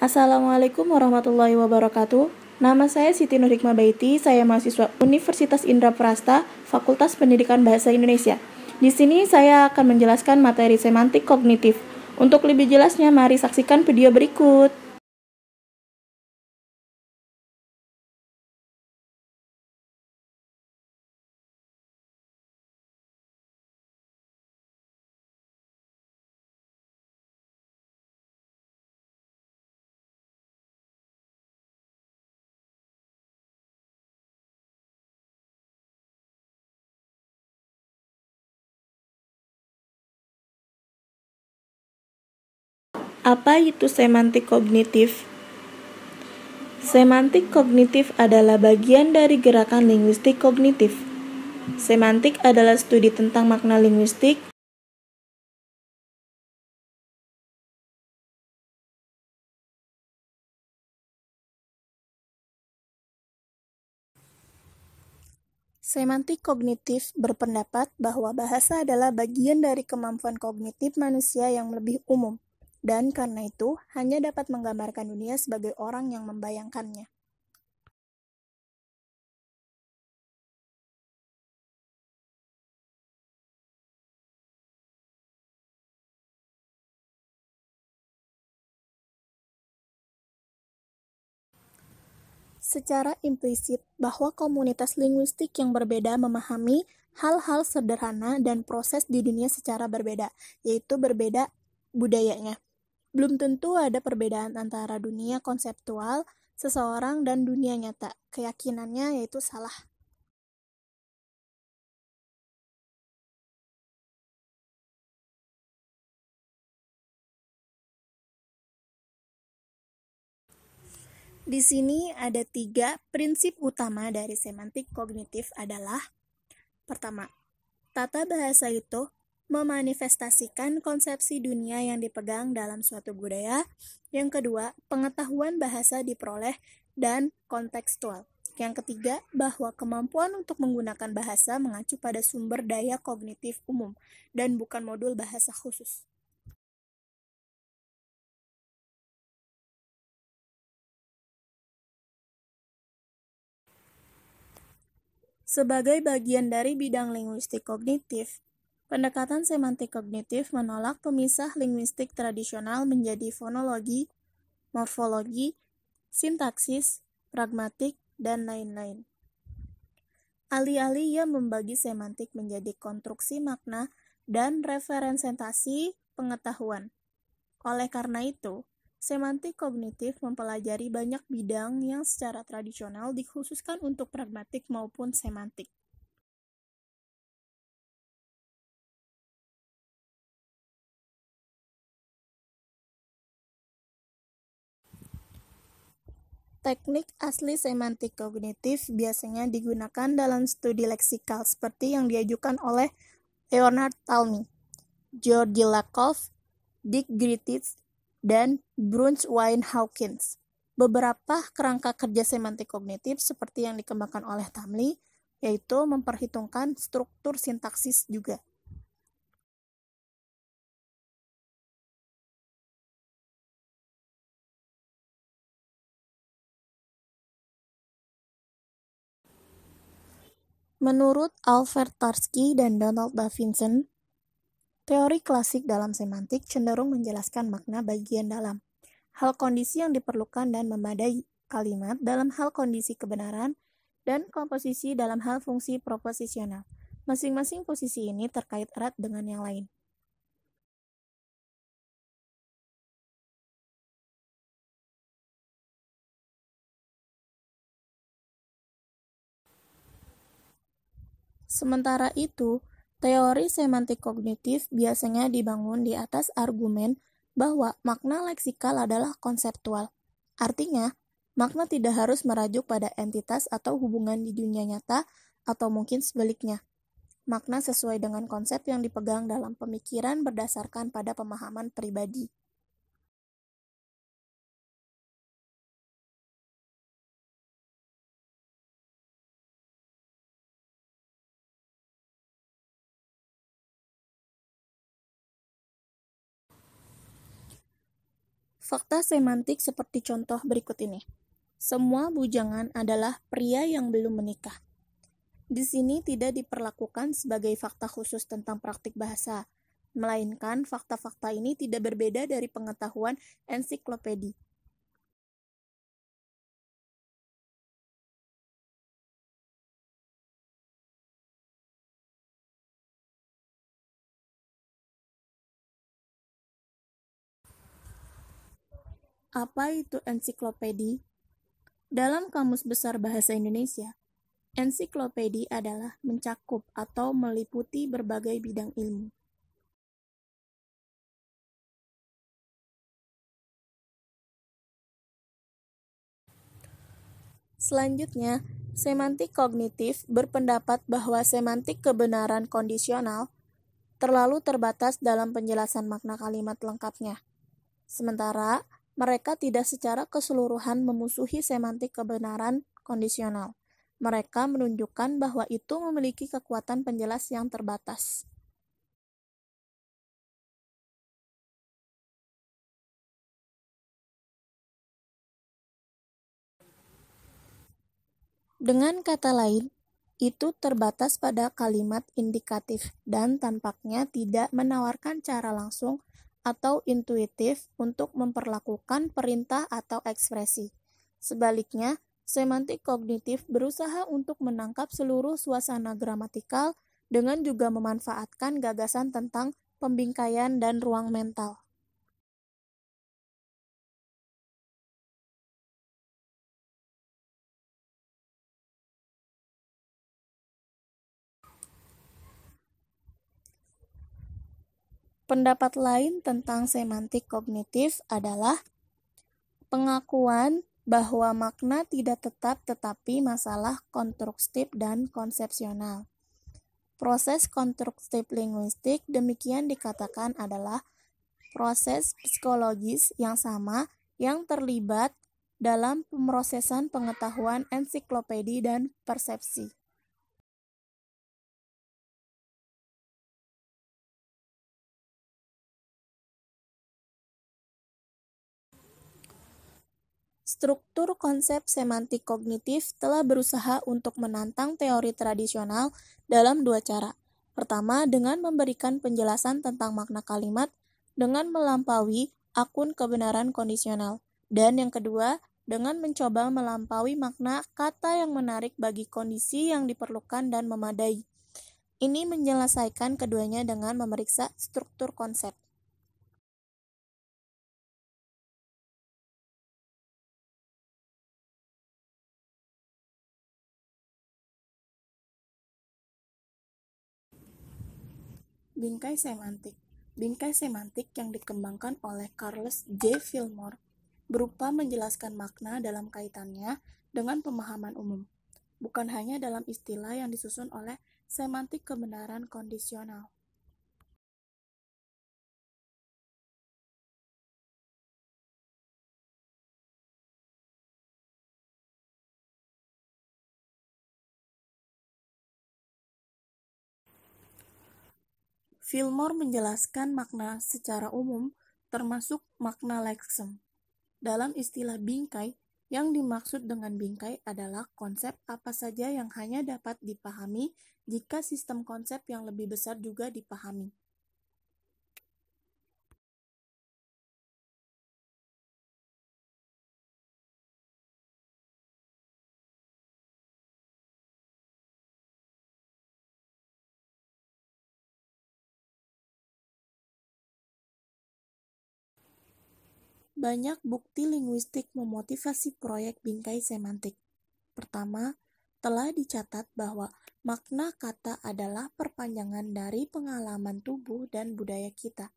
Assalamualaikum warahmatullahi wabarakatuh. Nama saya Siti Nur Hikmah Baiti, saya mahasiswa Universitas Indra Prasta, Fakultas Pendidikan Bahasa Indonesia. Di sini saya akan menjelaskan materi semantik kognitif. Untuk lebih jelasnya, mari saksikan video berikut. Apa itu semantik kognitif? Semantik kognitif adalah bagian dari gerakan linguistik kognitif. Semantik adalah studi tentang makna linguistik Semantik kognitif berpendapat bahwa bahasa adalah bagian dari kemampuan kognitif manusia yang lebih umum dan karena itu hanya dapat menggambarkan dunia sebagai orang yang membayangkannya. secara implisit bahwa komunitas linguistik yang berbeda memahami hal-hal sederhana dan proses di dunia secara berbeda, yaitu berbeda budayanya. Belum tentu ada perbedaan antara dunia konseptual seseorang dan dunia nyata. Keyakinannya yaitu salah. Di sini ada tiga prinsip utama dari semantik kognitif adalah Pertama, tata bahasa itu memanifestasikan konsepsi dunia yang dipegang dalam suatu budaya. Yang kedua, pengetahuan bahasa diperoleh dan kontekstual. Yang ketiga, bahwa kemampuan untuk menggunakan bahasa mengacu pada sumber daya kognitif umum dan bukan modul bahasa khusus. Sebagai bagian dari bidang linguistik kognitif, Pendekatan semantik kognitif menolak pemisah linguistik tradisional menjadi fonologi, morfologi, sintaksis, pragmatik, dan lain-lain. Alih-alih ia membagi semantik menjadi konstruksi makna dan referensentasi pengetahuan. Oleh karena itu, semantik kognitif mempelajari banyak bidang yang secara tradisional dikhususkan untuk pragmatik maupun semantik. Teknik asli semantik kognitif biasanya digunakan dalam studi leksikal seperti yang diajukan oleh Leonard Talmy, Georgi Lakoff, Dick Griffiths, dan Bruce Wayne Hawkins. Beberapa kerangka kerja semantik kognitif seperti yang dikembangkan oleh Tamli, yaitu memperhitungkan struktur sintaksis juga. Menurut Alfred Tarski dan Donald Da teori klasik dalam semantik cenderung menjelaskan makna bagian dalam, hal kondisi yang diperlukan dan memadai kalimat dalam hal kondisi kebenaran, dan komposisi dalam hal fungsi proposisional. Masing-masing posisi ini terkait erat dengan yang lain. Sementara itu, teori semantik kognitif biasanya dibangun di atas argumen bahwa makna leksikal adalah konseptual. Artinya, makna tidak harus merajuk pada entitas atau hubungan di dunia nyata atau mungkin sebaliknya. Makna sesuai dengan konsep yang dipegang dalam pemikiran berdasarkan pada pemahaman pribadi. Fakta semantik seperti contoh berikut ini. Semua bujangan adalah pria yang belum menikah. Di sini tidak diperlakukan sebagai fakta khusus tentang praktik bahasa, melainkan fakta-fakta ini tidak berbeda dari pengetahuan ensiklopedi Apa itu ensiklopedi? Dalam Kamus Besar Bahasa Indonesia, ensiklopedi adalah mencakup atau meliputi berbagai bidang ilmu. Selanjutnya, semantik kognitif berpendapat bahwa semantik kebenaran kondisional terlalu terbatas dalam penjelasan makna kalimat lengkapnya. Sementara, mereka tidak secara keseluruhan memusuhi semantik kebenaran kondisional. Mereka menunjukkan bahwa itu memiliki kekuatan penjelas yang terbatas. Dengan kata lain, itu terbatas pada kalimat indikatif dan tampaknya tidak menawarkan cara langsung atau intuitif untuk memperlakukan perintah atau ekspresi. Sebaliknya, semantik kognitif berusaha untuk menangkap seluruh suasana gramatikal dengan juga memanfaatkan gagasan tentang pembingkaian dan ruang mental. Pendapat lain tentang semantik kognitif adalah pengakuan bahwa makna tidak tetap tetapi masalah konstruktif dan konsepsional. Proses konstruktif linguistik demikian dikatakan adalah proses psikologis yang sama yang terlibat dalam pemrosesan pengetahuan ensiklopedi dan persepsi. struktur konsep semantik kognitif telah berusaha untuk menantang teori tradisional dalam dua cara. Pertama, dengan memberikan penjelasan tentang makna kalimat dengan melampaui akun kebenaran kondisional. Dan yang kedua, dengan mencoba melampaui makna kata yang menarik bagi kondisi yang diperlukan dan memadai. Ini menyelesaikan keduanya dengan memeriksa struktur konsep. Bingkai semantik Bingkai semantik yang dikembangkan oleh Carlos J. Fillmore berupa menjelaskan makna dalam kaitannya dengan pemahaman umum, bukan hanya dalam istilah yang disusun oleh semantik kebenaran kondisional. Fillmore menjelaskan makna secara umum, termasuk makna leksem. Dalam istilah bingkai, yang dimaksud dengan bingkai adalah konsep apa saja yang hanya dapat dipahami jika sistem konsep yang lebih besar juga dipahami. Banyak bukti linguistik memotivasi proyek bingkai semantik. Pertama, telah dicatat bahwa makna kata adalah perpanjangan dari pengalaman tubuh dan budaya kita.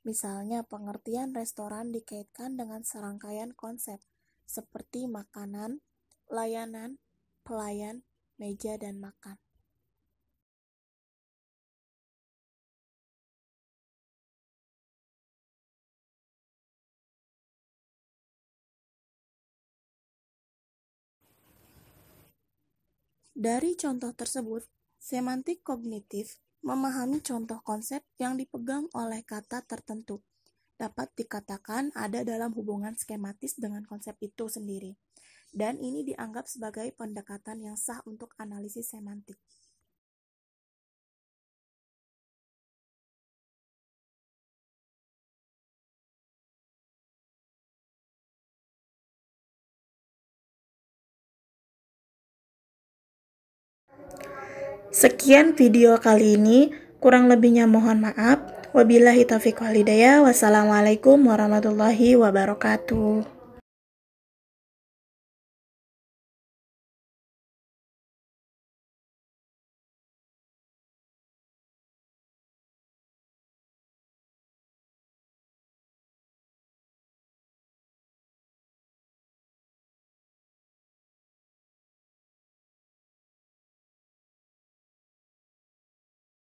Misalnya, pengertian restoran dikaitkan dengan serangkaian konsep seperti makanan, layanan, pelayan, meja, dan makan. Dari contoh tersebut, semantik kognitif memahami contoh konsep yang dipegang oleh kata tertentu. Dapat dikatakan ada dalam hubungan skematis dengan konsep itu sendiri. Dan ini dianggap sebagai pendekatan yang sah untuk analisis semantik. Sekian video kali ini, kurang lebihnya mohon maaf. Wabillahi taufiq walhidayah. Wassalamualaikum warahmatullahi wabarakatuh.